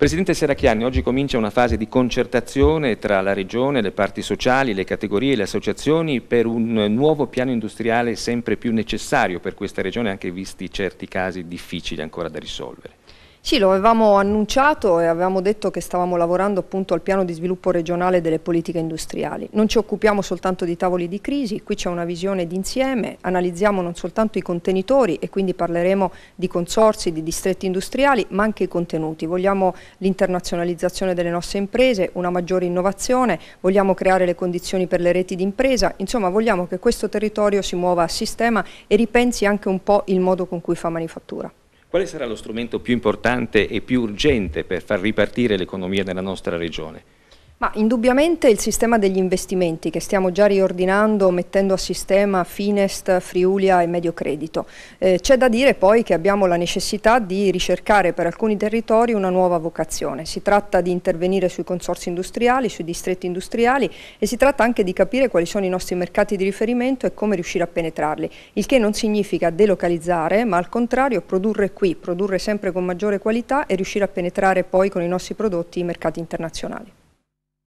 Presidente Seracchiani, oggi comincia una fase di concertazione tra la Regione, le parti sociali, le categorie e le associazioni per un nuovo piano industriale sempre più necessario per questa Regione, anche visti certi casi difficili ancora da risolvere. Sì, lo avevamo annunciato e avevamo detto che stavamo lavorando appunto al piano di sviluppo regionale delle politiche industriali. Non ci occupiamo soltanto di tavoli di crisi, qui c'è una visione d'insieme, analizziamo non soltanto i contenitori e quindi parleremo di consorsi, di distretti industriali, ma anche i contenuti. Vogliamo l'internazionalizzazione delle nostre imprese, una maggiore innovazione, vogliamo creare le condizioni per le reti d'impresa, insomma vogliamo che questo territorio si muova a sistema e ripensi anche un po' il modo con cui fa manifattura. Quale sarà lo strumento più importante e più urgente per far ripartire l'economia nella nostra regione? Ma indubbiamente il sistema degli investimenti che stiamo già riordinando mettendo a sistema Finest, Friulia e Medio Credito. Eh, C'è da dire poi che abbiamo la necessità di ricercare per alcuni territori una nuova vocazione. Si tratta di intervenire sui consorsi industriali, sui distretti industriali e si tratta anche di capire quali sono i nostri mercati di riferimento e come riuscire a penetrarli, il che non significa delocalizzare ma al contrario produrre qui, produrre sempre con maggiore qualità e riuscire a penetrare poi con i nostri prodotti i mercati internazionali.